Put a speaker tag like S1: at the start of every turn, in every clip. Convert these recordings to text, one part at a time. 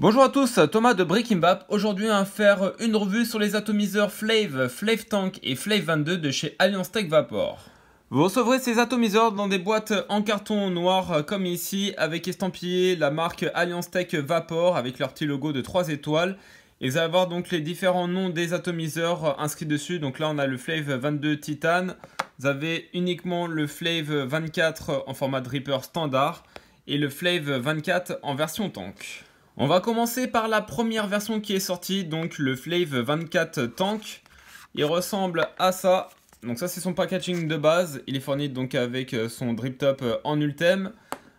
S1: Bonjour à tous, Thomas de Breaking Bap. Aujourd'hui, on va faire une revue sur les atomiseurs Flave, Flave Tank et Flave 22 de chez Alliance Tech Vapor. Vous recevrez ces atomiseurs dans des boîtes en carton noir comme ici, avec estampillé la marque Alliance Tech Vapor avec leur petit logo de 3 étoiles. Et vous allez voir donc les différents noms des atomiseurs inscrits dessus. Donc là, on a le Flave 22 Titan. Vous avez uniquement le Flave 24 en format Dripper standard et le Flave 24 en version tank. On va commencer par la première version qui est sortie, donc le Flave 24 Tank. Il ressemble à ça. Donc ça c'est son packaging de base, il est fourni donc avec euh, son drip top euh, en ultem.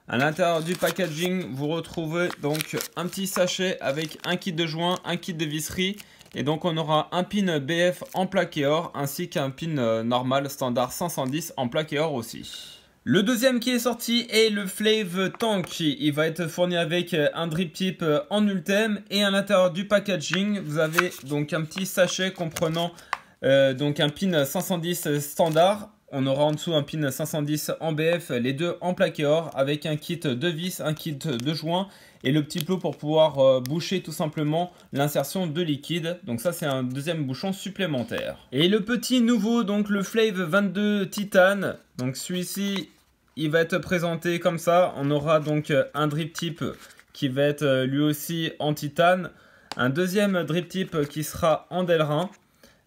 S1: À l'intérieur du packaging, vous retrouvez donc un petit sachet avec un kit de joint, un kit de visserie et donc on aura un pin BF en plaqué or ainsi qu'un pin euh, normal standard 510 en plaqué or aussi. Le deuxième qui est sorti est le Flave Tank. Il va être fourni avec euh, un drip tip euh, en ultem et à l'intérieur du packaging, vous avez donc un petit sachet comprenant euh, donc un pin 510 standard. On aura en dessous un pin 510 en BF, les deux en plaqué or avec un kit de vis, un kit de joint et le petit plot pour pouvoir boucher tout simplement l'insertion de liquide. Donc ça c'est un deuxième bouchon supplémentaire. Et le petit nouveau donc le Flave 22 Titan. Donc celui-ci il va être présenté comme ça. On aura donc euh, un drip type qui va être euh, lui aussi en titane. Un deuxième drip type qui sera en Delrin.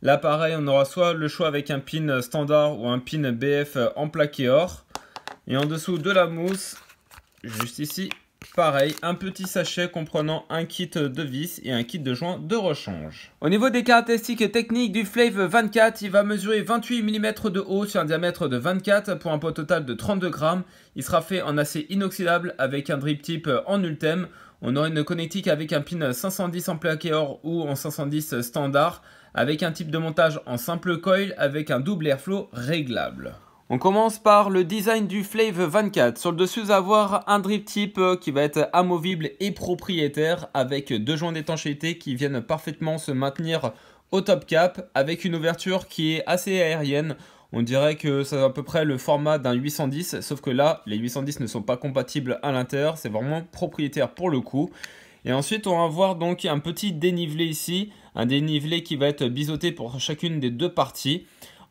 S1: Là pareil, on aura soit le choix avec un pin standard ou un pin BF en plaqué or. Et en dessous de la mousse, juste ici, pareil, un petit sachet comprenant un kit de vis et un kit de joint de rechange. Au niveau des caractéristiques techniques du Flave 24, il va mesurer 28 mm de haut sur un diamètre de 24 pour un poids total de 32 grammes. Il sera fait en acier inoxydable avec un drip tip en ultem. On aura une connectique avec un pin 510 en plaqué or ou en 510 standard, avec un type de montage en simple coil avec un double airflow réglable. On commence par le design du Flave 24. Sur le dessus, vous avoir un drip type euh, qui va être amovible et propriétaire avec deux joints d'étanchéité qui viennent parfaitement se maintenir au top cap avec une ouverture qui est assez aérienne. On dirait que c'est à peu près le format d'un 810, sauf que là, les 810 ne sont pas compatibles à l'intérieur, c'est vraiment propriétaire pour le coup. Et ensuite, on va voir donc un petit dénivelé ici, un dénivelé qui va être biseauté pour chacune des deux parties.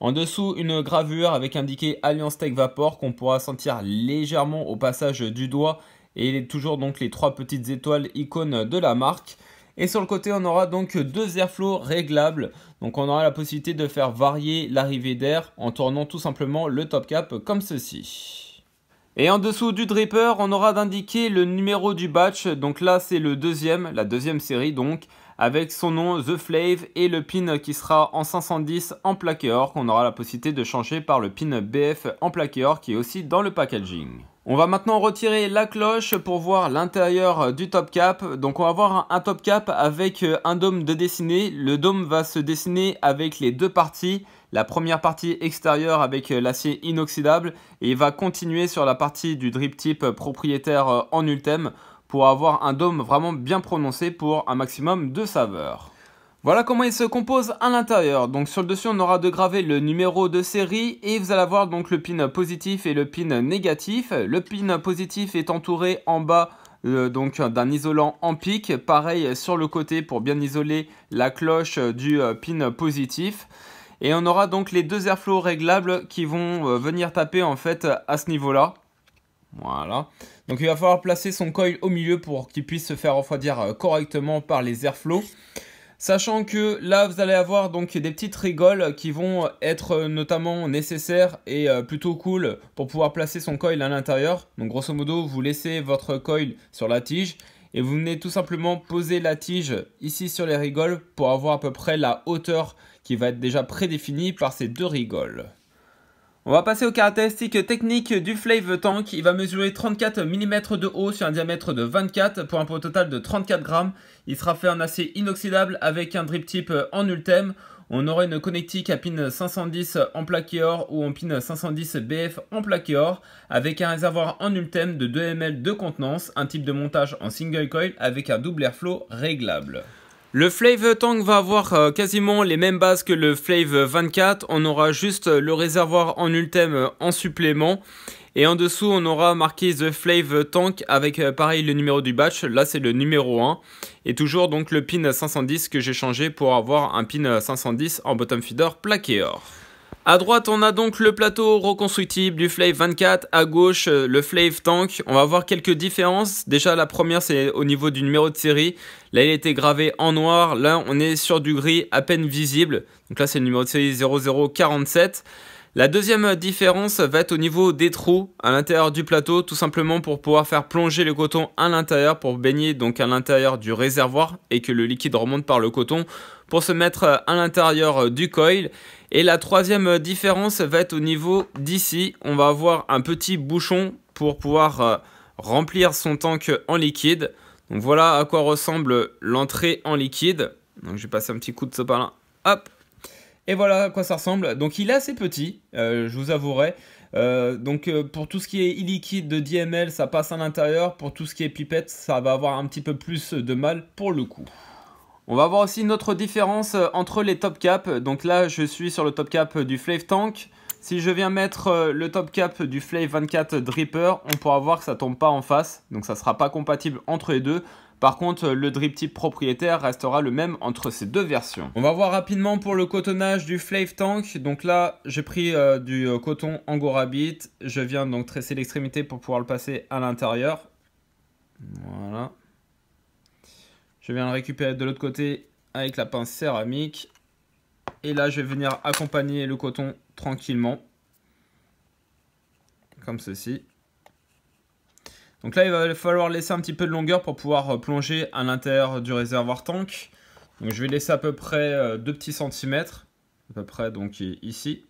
S1: En dessous, une gravure avec indiqué Alliance Tech Vapor qu'on pourra sentir légèrement au passage du doigt et toujours donc les trois petites étoiles icônes de la marque. Et sur le côté, on aura donc deux airflows réglables. Donc on aura la possibilité de faire varier l'arrivée d'air en tournant tout simplement le top cap comme ceci. Et en dessous du dripper, on aura d'indiquer le numéro du batch. Donc là, c'est le deuxième, la deuxième série donc avec son nom The Flave et le pin qui sera en 510 en plaqué or qu'on aura la possibilité de changer par le pin BF en plaqué or qui est aussi dans le packaging. On va maintenant retirer la cloche pour voir l'intérieur du top cap. Donc on va avoir un top cap avec euh, un dôme de dessiné. Le dôme va se dessiner avec les deux parties. La première partie extérieure avec euh, l'acier inoxydable et il va continuer sur la partie du drip tip propriétaire euh, en ultem pour avoir un dôme vraiment bien prononcé pour un maximum de saveur. Voilà comment il se compose à l'intérieur. Donc sur le dessus, on aura de graver le numéro de série et vous allez avoir donc le pin positif et le pin négatif. Le pin positif est entouré en bas euh, donc d'un isolant en pic, pareil sur le côté pour bien isoler la cloche du euh, pin positif. Et on aura donc les deux airflows réglables qui vont euh, venir taper en fait à ce niveau-là. Voilà. Donc il va falloir placer son coil au milieu pour qu'il puisse se faire refroidir euh, correctement par les airflows. Sachant que là, vous allez avoir donc des petites rigoles qui vont être euh, notamment nécessaires et euh, plutôt cool pour pouvoir placer son coil à l'intérieur. Donc grosso modo, vous laissez votre coil sur la tige et vous venez tout simplement poser la tige ici sur les rigoles pour avoir à peu près la hauteur qui va être déjà prédéfinie par ces deux rigoles. On va passer aux caractéristiques techniques du Flave Tank. Il va mesurer 34 mm de haut sur un diamètre de 24 pour un poids total de 34 grammes. Il sera fait en acier inoxydable avec un drip tip en ultem. On aura une connectique à pin 510 en plaqué or ou en pin 510 BF en plaqué or avec un réservoir en ultem de 2 ml de contenance, un type de montage en single coil avec un double airflow réglable. Le Flave Tank va avoir euh, quasiment les mêmes bases que le Flave 24, on aura juste euh, le réservoir en ultime euh, en supplément. Et en dessous, on aura marqué The Flave Tank avec pareil le numéro du batch, là c'est le numéro 1. Et toujours donc le pin 510 que j'ai changé pour avoir un pin 510 en bottom feeder plaqué or. À droite, on a donc le plateau reconstructible du Flave 24. À gauche, euh, le Flave Tank. On va voir quelques différences. Déjà, la première, c'est au niveau du numéro de série. Là, il était gravé en noir. Là, on est sur du gris à peine visible. Donc là, c'est le numéro de série 0047. La deuxième différence va être au niveau des trous à l'intérieur du plateau, tout simplement pour pouvoir faire plonger le coton à l'intérieur, pour baigner donc à l'intérieur du réservoir et que le liquide remonte par le coton pour se mettre euh, à l'intérieur euh, du coil. Et la troisième euh, différence va être au niveau d'ici. On va avoir un petit bouchon pour pouvoir remplir son tank en liquide. Donc voilà à quoi ressemble l'entrée en liquide. Donc je vais passer un petit coup de là. Hop Et voilà à quoi ça ressemble. Donc il est assez petit, je vous avouerai. donc pour tout ce qui est illiquide de DML, ça passe à l'intérieur. Pour tout ce qui est pipette, ça va avoir un petit peu plus de mal pour le coup. On va voir aussi notre différence euh, entre les top caps. Donc là, je suis sur le top cap du Flave Tank. Si je viens mettre euh, le top cap du Flave 24 Dripper, on pourra voir que ça tombe pas en face. Donc ça ne sera pas compatible entre les deux. Par contre, le drip type propriétaire restera le même entre ces deux versions. On va voir rapidement pour le cotonnage du Flave Tank. Donc là, j'ai pris euh, du coton Angora Beat. Je viens donc tresser l'extrémité pour pouvoir le passer à l'intérieur. Voilà. Je viens le récupérer de l'autre côté avec la pince céramique. Et là, je vais venir accompagner le coton tranquillement. Comme ceci. Donc là, il va falloir laisser un petit peu de longueur pour pouvoir plonger à l'intérieur du réservoir tank. Donc je vais laisser à peu près 2 euh, petits centimètres. À peu près donc ici.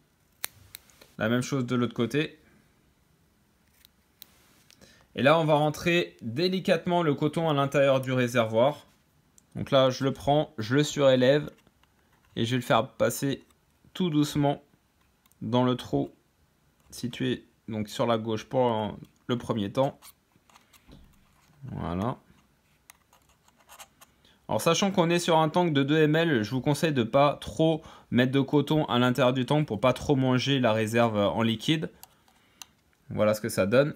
S1: La même chose de l'autre côté. Et là, on va rentrer délicatement le coton à l'intérieur du réservoir. Donc là, je le prends, je le surélève et je vais le faire passer tout doucement dans le trou situé donc sur la gauche pour le premier temps. Voilà. Alors sachant qu'on est sur un tank de 2 ml, je vous conseille de pas trop mettre de coton à l'intérieur du tank pour pas trop manger la réserve en liquide. Voilà ce que ça donne.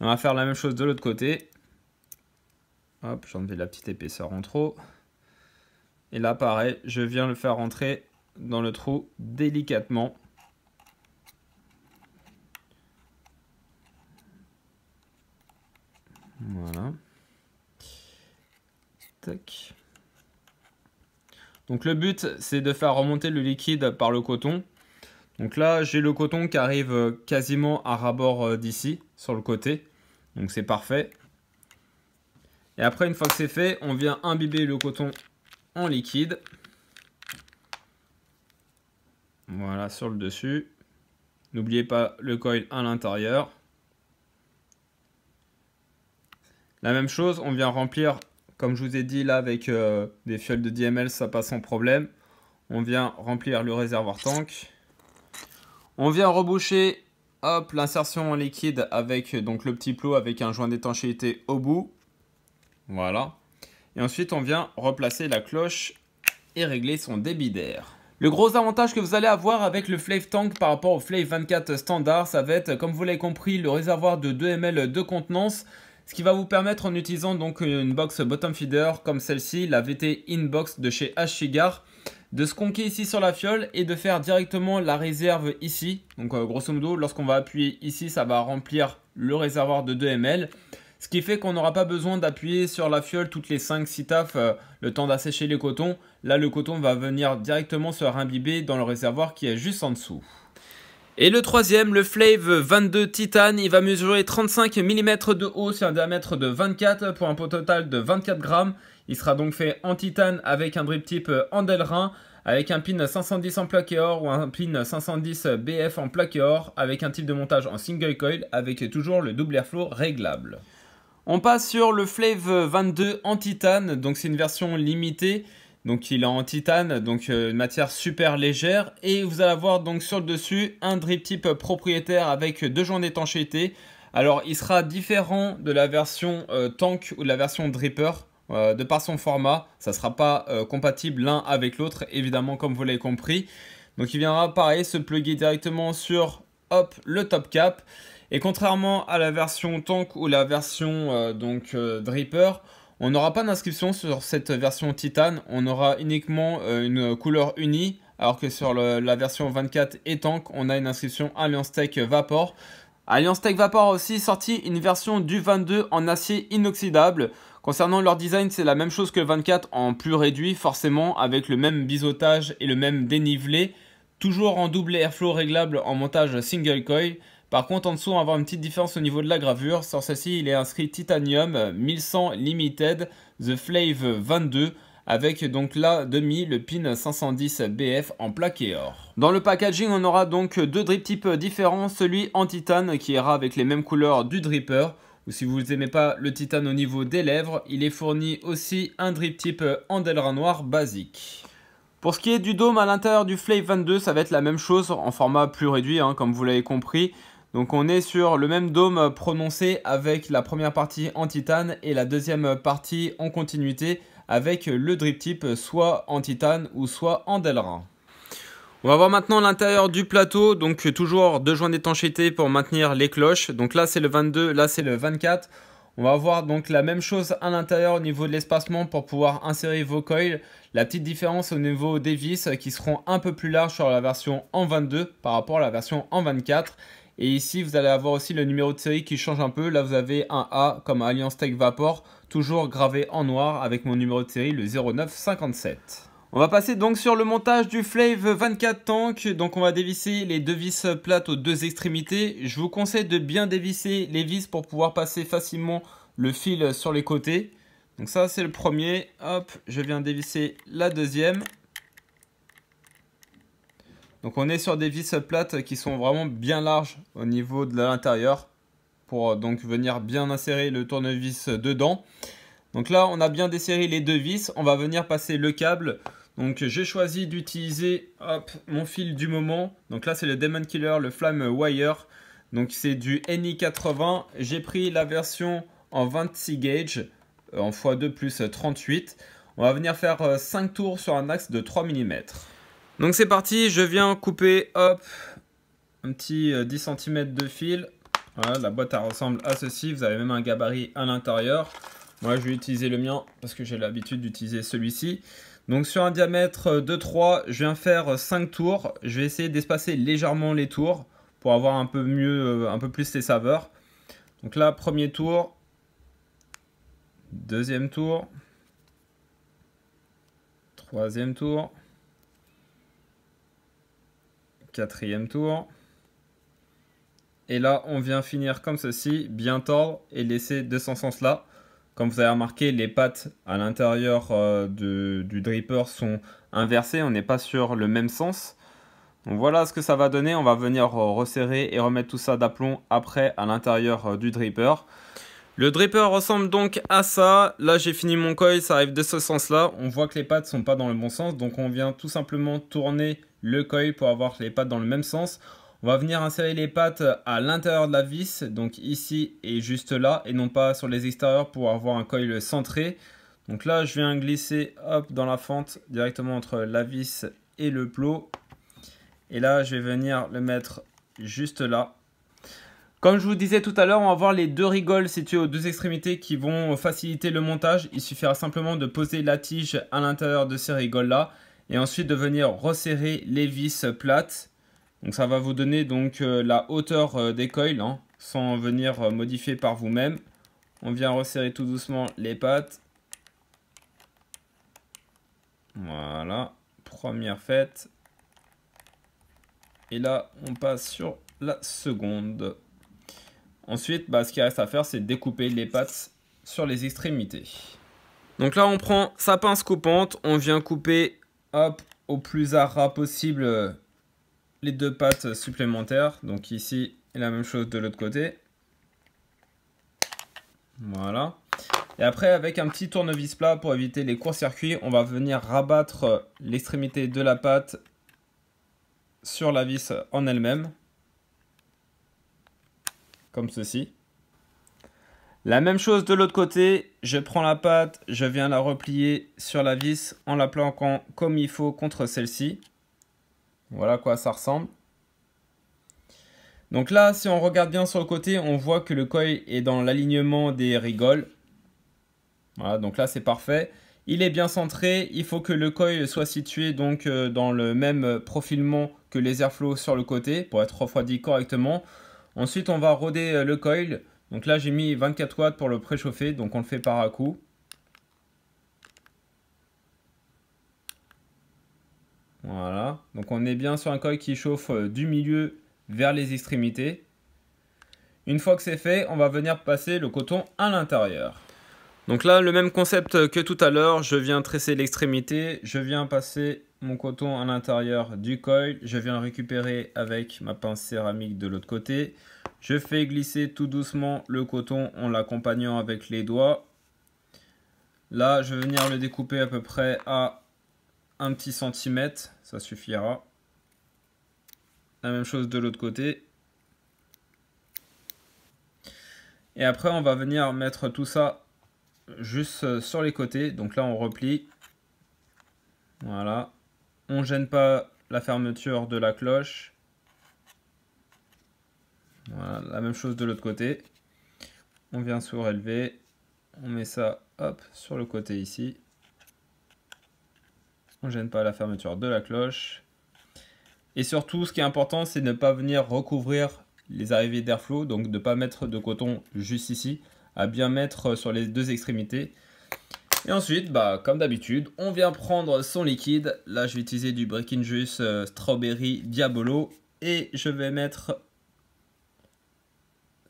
S1: On va faire la même chose de l'autre côté. Hop, vais la petite épaisseur en trop. Et là, pareil, je viens le faire rentrer dans le trou délicatement. Voilà. Tac. Donc le but, c'est de faire remonter le liquide par le coton. Donc là, j'ai le coton qui arrive quasiment à rabord euh, d'ici, sur le côté. Donc c'est parfait. Et après, une fois que c'est fait, on vient imbiber le coton en liquide. Voilà, sur le dessus. N'oubliez pas le coil à l'intérieur. La même chose, on vient remplir, comme je vous ai dit là, avec euh, des fioles de DML, ça passe sans problème. On vient remplir le réservoir tank. On vient reboucher l'insertion en liquide avec donc le petit plot avec un joint d'étanchéité au bout. Voilà. Et ensuite, on vient replacer la cloche et régler son débit d'air. Le gros avantage que vous allez avoir avec le Flave Tank par rapport au Flave 24 standard, ça va être, comme vous l'avez compris, le réservoir de 2 ml de contenance. Ce qui va vous permettre en utilisant donc une box bottom feeder comme celle-ci, la VT Inbox de chez Ashigar, de se conquer ici sur la fiole et de faire directement la réserve ici. Donc euh, grosso modo, lorsqu'on va appuyer ici, ça va remplir le réservoir de 2 ml. Ce qui fait qu'on n'aura pas besoin d'appuyer sur la fiole toutes les 5-6 euh, le temps d'assécher les cotons. Là, le coton va venir directement se rimbiber dans le réservoir qui est juste en dessous. Et le troisième, le Flave 22 Titan, il va mesurer 35 mm de haut sur un diamètre de 24 pour un pot total de 24 grammes. Il sera donc fait en titane avec un drip type delrin avec un pin 510 en plaqué or ou un pin 510 BF en plaqué or, avec un type de montage en single coil, avec toujours le double airflow réglable. On passe sur le Flav 22 en titane, donc c'est une version limitée. Donc il est en titane, donc euh, une matière super légère. Et vous allez avoir donc sur le dessus un drip type propriétaire avec deux joints d'étanchéité. Alors il sera différent de la version euh, tank ou de la version dripper. Euh, de par son format, ça ne sera pas compatible l'un avec l'autre, évidemment, comme vous l'avez compris. Donc il viendra pareil se plugger directement sur hop, le top cap. Et contrairement à la version tank ou la version euh, donc euh, dripper, on n'aura pas d'inscription sur cette version Titan. on aura uniquement euh, une couleur unie, alors que sur la version 24 et tank, on a une inscription Alliance Tech Vapor. Alliance Tech Vapor a aussi sorti une version du 22 en acier inoxydable. Concernant leur design, c'est la même chose que le 24 en plus réduit, forcément avec le même biseautage et le même dénivelé, toujours en double airflow réglable en montage single coil. Par contre, en dessous, on va avoir une petite différence au niveau de la gravure. Sur celle-ci, il est inscrit Titanium 1100 Limited The Flave 22 avec donc la demi le pin 510 BF en plaqué or. Dans le packaging, on aura donc deux drip types différents, celui en titane qui ira avec les mêmes couleurs du dripper ou si vous n'aimez pas le titane au niveau des lèvres, il est fourni aussi un drip type en delrin noir basique. Pour ce qui est du dôme à l'intérieur du Flave 22, ça va être la même chose en format plus réduit, hein, comme vous l'avez compris. Donc on est sur le même dôme prononcé avec la première partie en titane et la deuxième partie en continuité avec le drip type soit en titane ou soit en Delrin. On va voir maintenant l'intérieur du plateau, donc toujours deux joints d'étanchéité pour maintenir les cloches. Donc là c'est le 22, là c'est le 24. On va voir donc la même chose à l'intérieur au niveau de l'espacement pour pouvoir insérer vos coils. La petite différence au niveau des vis qui seront un peu plus larges sur la version en 22 par rapport à la version en 24. Et ici, vous allez avoir aussi le numéro de série qui change un peu. Là, vous avez un A comme Alliance Tech Vapor, toujours gravé en noir avec mon numéro de série, le 0957. On va passer donc sur le montage du Flave 24 Tank. Donc on va dévisser les deux vis plates aux deux extrémités. Je vous conseille de bien dévisser les vis pour pouvoir passer facilement le fil sur les côtés. Donc ça c'est le premier. Hop, je viens dévisser la deuxième. Donc on est sur des vis plates qui sont vraiment bien larges au niveau de l'intérieur pour euh, donc venir bien insérer le tournevis dedans. Donc là on a bien desserré les deux vis, on va venir passer le câble. Donc j'ai choisi d'utiliser mon fil du moment. Donc là c'est le Demon Killer, le Flame Wire. Donc c'est du NI80. J'ai pris la version en 26 gauge euh, en x2 plus 38. On va venir faire 5 euh, tours sur un axe de 3 mm. Donc c'est parti, je viens couper, hop, un petit 10 euh, cm de fil. la boîte ressemble à ceci, vous avez même un gabarit à l'intérieur. Moi je vais utiliser le mien parce que j'ai l'habitude d'utiliser celui-ci. Donc sur un diamètre de 3, je viens faire 5 tours. Je vais essayer d'espacer légèrement les tours pour avoir un peu mieux, euh, un peu plus les saveurs. Donc là, premier tour, deuxième tour, troisième tour, quatrième tour. Et là, on vient finir comme ceci, bien tord et laisser de son sens là. Comme vous avez remarqué, les pattes à l'intérieur euh, du dripper sont inversées, on n'est pas sur le même sens. Donc voilà ce que ça va donner, on va venir euh, resserrer et remettre tout ça d'aplomb après à l'intérieur euh, du dripper. Le dripper ressemble donc à ça. Là, j'ai fini mon coil, ça arrive de ce sens-là. On voit que les pattes sont pas dans le bon sens, donc on vient tout simplement tourner le coil pour avoir les pattes dans le même sens. On va venir insérer les pattes à l'intérieur de la vis, donc ici et juste là, et non pas sur les extérieurs pour avoir un coil centré. Donc là, je viens glisser hop dans la fente directement entre la vis et le plot. Et là, je vais venir le mettre juste là comme je vous disais tout à l'heure, on va voir les deux rigoles situées aux deux extrémités qui vont faciliter le montage. Il suffira simplement de poser la tige à l'intérieur de ces rigoles-là et ensuite de venir resserrer les vis plates. Donc ça va vous donner donc euh, la hauteur euh, des coils hein, sans venir euh, modifier par vous-même. On vient resserrer tout doucement les pattes. Voilà, première fête. Et là, on passe sur la seconde. Ensuite, bah, ce qu'il reste à faire, c'est découper les pattes sur les extrémités. Donc là, on prend sa pince coupante, on vient couper au plus à ras possible les deux pattes supplémentaires. Donc ici, et la même chose de l'autre côté. Voilà. Et après, avec un petit tournevis plat pour éviter les courts-circuits, on va venir rabattre l'extrémité de la patte sur la vis en elle-même comme ceci. La même chose de l'autre côté, je prends la pâte, je viens la replier sur la vis en la planquant comme il faut contre celle-ci. Voilà à quoi ça ressemble. Donc là, si on regarde bien sur le côté, on voit que le coil est dans l'alignement des rigoles. Voilà, donc là c'est parfait. Il est bien centré, il faut que le coil soit situé donc euh, dans le même profilement que les airflows sur le côté pour être refroidi correctement. Ensuite, on va roder euh, le coil. Donc là, j'ai mis 24 watts pour le préchauffer, donc on le fait par à coup. Voilà, donc on est bien sur un coil qui chauffe euh, du milieu vers les extrémités. Une fois que c'est fait, on va venir passer le coton à l'intérieur. Donc là, le même concept que tout à l'heure, je viens tresser l'extrémité, je viens passer mon coton à l'intérieur du coil. Je viens récupérer avec ma pince céramique de l'autre côté. Je fais glisser tout doucement le coton en l'accompagnant avec les doigts. Là, je vais venir le découper à peu près à un petit centimètre. Ça suffira. La même chose de l'autre côté. Et après, on va venir mettre tout ça juste sur les côtés. Donc là, on replie. Voilà on gêne pas la fermeture de la cloche. Voilà, la même chose de l'autre côté. On vient surélever. on met ça hop, sur le côté ici. On gêne pas la fermeture de la cloche. Et surtout, ce qui est important, c'est de ne pas venir recouvrir les arrivées d'airflow, donc de ne pas mettre de coton juste ici, à bien mettre sur les deux extrémités. Et ensuite, bah, comme d'habitude, on vient prendre son liquide. Là, je vais utiliser du Breaking Juice euh, Strawberry Diabolo. Et je vais mettre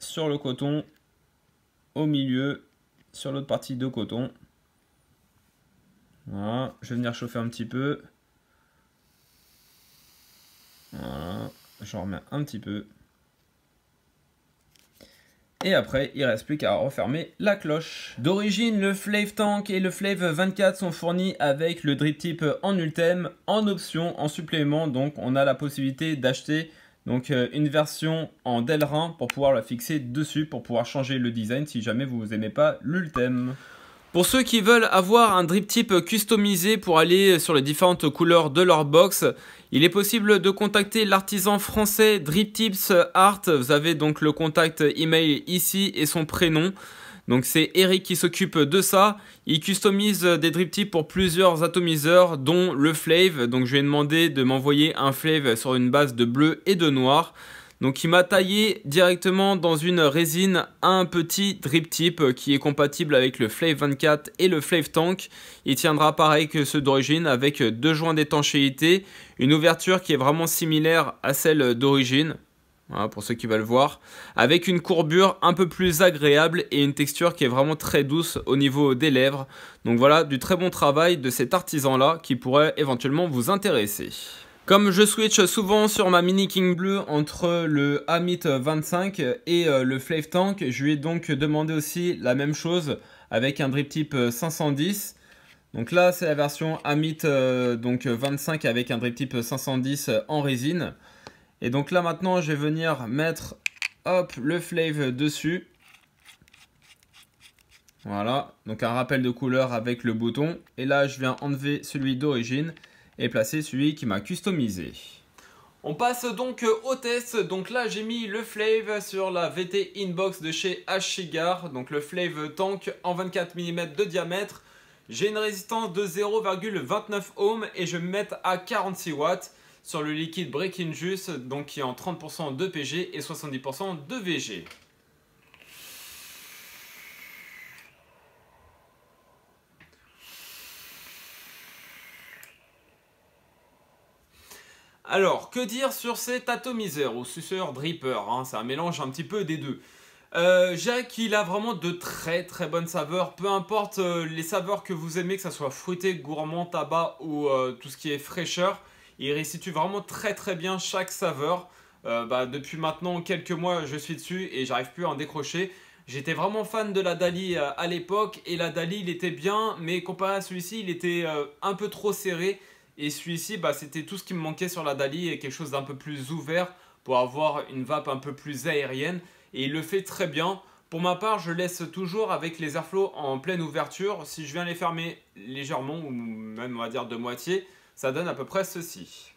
S1: sur le coton, au milieu, sur l'autre partie de coton. Voilà, je vais venir chauffer un petit peu. Voilà, j'en remets un petit peu. Et après, il reste plus qu'à refermer la cloche. D'origine, le Flave Tank et le Flave 24 sont fournis avec le drip tip en ultem, en option, en supplément. Donc, on a la possibilité d'acheter donc euh, une version en Delrin pour pouvoir la fixer dessus, pour pouvoir changer le design si jamais vous n'aimez pas l'ultem. Pour ceux qui veulent avoir un drip tip customisé pour aller sur les différentes couleurs de leur box, il est possible de contacter l'artisan français Drip Tips Art. Vous avez donc le contact email ici et son prénom. Donc c'est Eric qui s'occupe de ça. Il customise des drip tips pour plusieurs atomiseurs dont le Flave. Donc je lui ai demandé de m'envoyer un Flave sur une base de bleu et de noir. Donc il m'a taillé directement dans une résine un petit drip tip euh, qui est compatible avec le Flave 24 et le Flave Tank. Il tiendra pareil que ceux d'origine avec deux joints d'étanchéité, une ouverture qui est vraiment similaire à celle d'origine. Hein, pour ceux qui veulent voir, avec une courbure un peu plus agréable et une texture qui est vraiment très douce au niveau des lèvres. Donc voilà, du très bon travail de cet artisan-là qui pourrait éventuellement vous intéresser. Comme je switch souvent sur ma mini King Blue entre le Amit 25 et euh, le Flave Tank, je lui ai donc demandé aussi la même chose avec un drip tip 510. Euh, donc là, c'est la version Amit euh, donc 25 avec un drip tip 510 en résine. Et donc là maintenant, je vais venir mettre hop, le Flave dessus. Voilà, donc un rappel de couleur avec le bouton. Et là, je viens enlever celui d'origine et placer celui qui m'a customisé. On passe donc au test. Donc là, j'ai mis le Flave sur la VT Inbox de chez Ashigar. Donc le Flave Tank en 24 mm de diamètre. J'ai une résistance de 0,29 ohms et je vais me mettre à 46 watts sur le liquide Breaking Juice, donc qui est en 30% de PG et 70% de VG. Alors, que dire sur cet atomiseur ou suceur dripper hein, C'est un mélange un petit peu des deux. Euh, dirais il a vraiment de très très bonnes saveurs, peu importe euh, les saveurs que vous aimez, que ça soit fruité, gourmand, tabac ou euh, tout ce qui est fraîcheur, il restitue vraiment très très bien chaque saveur. Euh, bah, depuis maintenant quelques mois, je suis dessus et j'arrive plus à en décrocher. J'étais vraiment fan de la Dali à l'époque et la Dali il était bien, mais comparé à celui-ci, il était un peu trop serré et celui-ci, bah, c'était tout ce qui me manquait sur la Dali et quelque chose d'un peu plus ouvert pour avoir une vape un peu plus aérienne. Et il le fait très bien. Pour ma part, je laisse toujours avec les airflows en pleine ouverture. Si je viens les fermer légèrement ou même on va dire de moitié, ça donne à peu près ceci.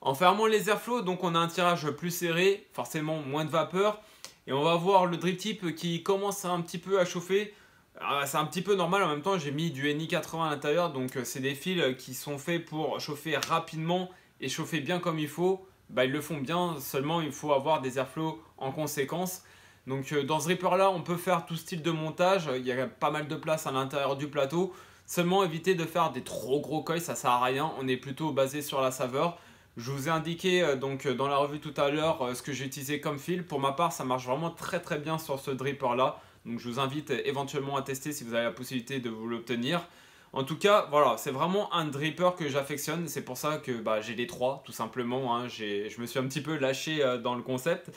S1: En fermant les airflows, donc on a un tirage plus serré, forcément moins de vapeur. Et on va voir le drip tip qui commence un petit peu à chauffer. Ah, c'est un petit peu normal en même temps, j'ai mis du NI80 à l'intérieur, donc euh, c'est des fils euh, qui sont faits pour chauffer rapidement et chauffer bien comme il faut. Bah, ils le font bien, seulement il faut avoir des airflows en conséquence. Donc euh, dans ce ripper là, on peut faire tout style de montage, il y a pas mal de place à l'intérieur du plateau. Seulement éviter de faire des trop gros coils, ça sert à rien, on est plutôt basé sur la saveur. Je vous ai indiqué euh, donc euh, dans la revue tout à l'heure euh, ce que j'ai utilisé comme fil. Pour ma part, ça marche vraiment très très bien sur ce dripper là. Donc je vous invite éventuellement à tester si vous avez la possibilité de vous l'obtenir. En tout cas, voilà, c'est vraiment un dripper que j'affectionne. C'est pour ça que bah, j'ai les trois, tout simplement. Hein. Je me suis un petit peu lâché dans le concept.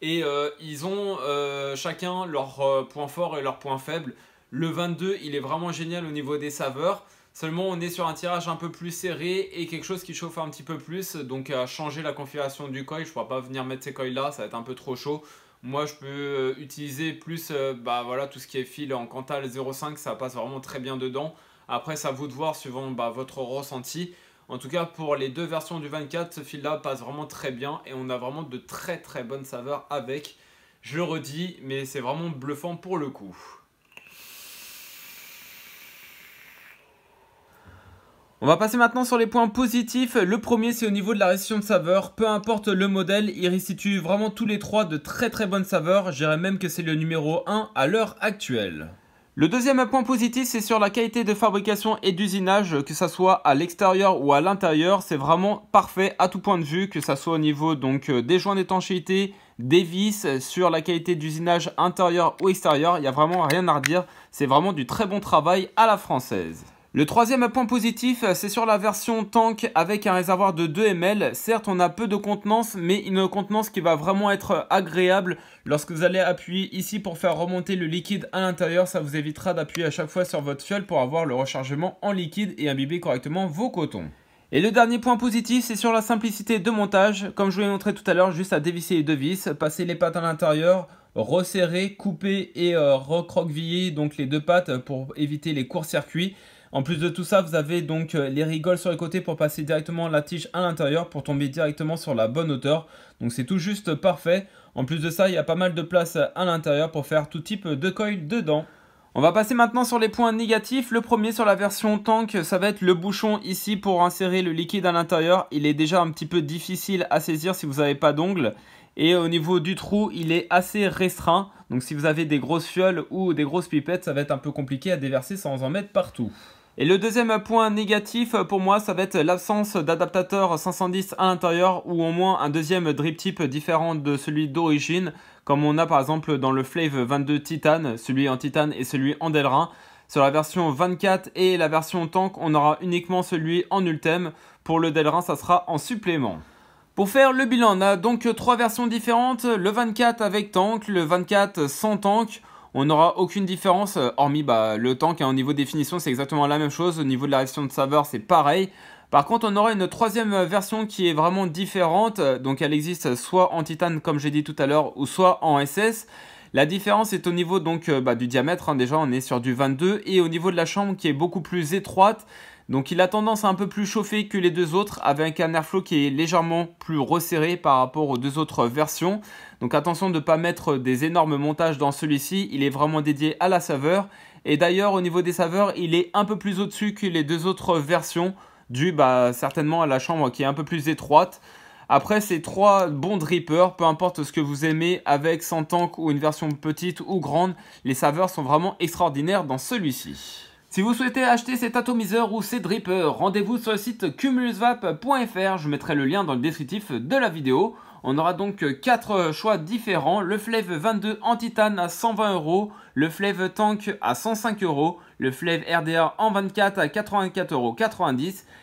S1: Et ils ont chacun leurs points forts et leurs points faibles. Le 22, il est vraiment génial au niveau des saveurs. Seulement, on est sur un tirage un peu plus serré et quelque chose qui chauffe un petit peu plus. Donc, changer la configuration du coil, je ne pourrais pas venir mettre ces coils là, ça va être un peu trop chaud. Moi, je peux euh, utiliser plus euh, bah, voilà, tout ce qui est fil en Cantal 0.5, ça passe vraiment très bien dedans. Après, ça vous de voir suivant bah, votre ressenti. En tout cas, pour les deux versions du 24, ce fil-là passe vraiment très bien et on a vraiment de très très bonnes saveurs avec. Je le redis, mais c'est vraiment bluffant pour le coup. On va passer maintenant sur les points positifs. Le premier, c'est au niveau de la récession de saveur. Peu importe le modèle, il restitue vraiment tous les trois de très très bonnes saveurs. J'irais même que c'est le numéro 1 à l'heure actuelle. Le deuxième point positif, c'est sur la qualité de fabrication et d'usinage, que ça soit à l'extérieur ou à l'intérieur, c'est vraiment parfait à tout point de vue, que ça soit au niveau donc euh, des joints d'étanchéité, des vis, sur la qualité d'usinage intérieur ou extérieur, il n'y a vraiment rien à redire, c'est vraiment du très bon travail à la française. Le troisième point positif, c'est sur la version tank avec un réservoir de 2 ml. Certes, on a peu de contenance, mais une contenance qui va vraiment être agréable lorsque vous allez appuyer ici pour faire remonter le liquide à l'intérieur. Ça vous évitera d'appuyer à chaque fois sur votre fiole pour avoir le rechargement en liquide et imbiber correctement vos cotons. Et le dernier point positif, c'est sur la simplicité de montage. Comme je vous l'ai montré tout à l'heure, juste à dévisser les deux vis, passer les pattes à l'intérieur, resserrer, couper et euh, recroqueviller donc les deux pattes pour éviter les courts-circuits. En plus de tout ça, vous avez donc euh, les rigoles sur les côtés pour passer directement la tige à l'intérieur pour tomber directement sur la bonne hauteur. Donc c'est tout juste parfait. En plus de ça, il y a pas mal de place à l'intérieur pour faire tout type de coil dedans. On va passer maintenant sur les points négatifs. Le premier sur la version tank, ça va être le bouchon ici pour insérer le liquide à l'intérieur. Il est déjà un petit peu difficile à saisir si vous n'avez pas d'ongle. Et au niveau du trou, il est assez restreint. Donc si vous avez des grosses fioles ou des grosses pipettes, ça va être un peu compliqué à déverser sans en mettre partout. Et le deuxième point négatif euh, pour moi, ça va être l'absence d'adaptateur 510 à l'intérieur ou au moins un deuxième drip type différent de celui d'origine, comme on a par exemple dans le Flave 22 Titan, celui en titane et celui en Delrin. Sur la version 24 et la version tank, on aura uniquement celui en Ultem. Pour le Delrin, ça sera en supplément. Pour faire le bilan, on a donc trois versions différentes, le 24 avec tank, le 24 sans tank, on n'aura aucune différence, euh, hormis bah, le temps hein. qui au niveau définition, c'est exactement la même chose. Au niveau de la réaction de saveur, c'est pareil. Par contre, on aura une troisième euh, version qui est vraiment différente. Euh, donc, elle existe soit en titane, comme j'ai dit tout à l'heure, ou soit en SS. La différence est au niveau donc bah, du diamètre, hein. déjà on est sur du 22, et au niveau de la chambre qui est beaucoup plus étroite, donc il a tendance à un peu plus chauffer que les deux autres avec un airflow qui est légèrement plus resserré par rapport aux deux autres versions. Donc attention de ne pas mettre des énormes montages dans celui-ci, il est vraiment dédié à la saveur. Et d'ailleurs au niveau des saveurs, il est un peu plus au-dessus que les deux autres versions dû bah, certainement à la chambre qui est un peu plus étroite. Après, ces trois bons drippers, peu importe ce que vous aimez, avec sans tank ou une version petite ou grande, les saveurs sont vraiment extraordinaires dans celui-ci. Si vous souhaitez acheter cet atomiseur ou ces drippers, rendez-vous sur le site cumulusvap.fr, je mettrai le lien dans le descriptif de la vidéo. On aura donc 4 choix différents, le Flav 22 en titane à 120 euros, le Flav Tank à 105 euros, le Flav RDA en 24 à 84,90 euros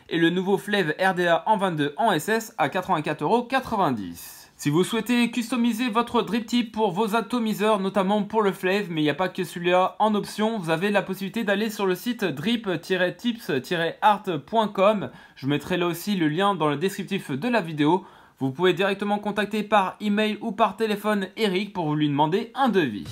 S1: et le nouveau Flav RDA en 22 en SS à 84,90 euros. Si vous souhaitez customiser votre drip tip pour vos atomiseurs, notamment pour le flave, mais il n'y a pas que celui-là en option, vous avez la possibilité d'aller sur le site drip-tips-art.com. Je mettrai là aussi le lien dans le descriptif de la vidéo. Vous pouvez directement contacter par email ou par téléphone Eric pour vous lui demander un devis.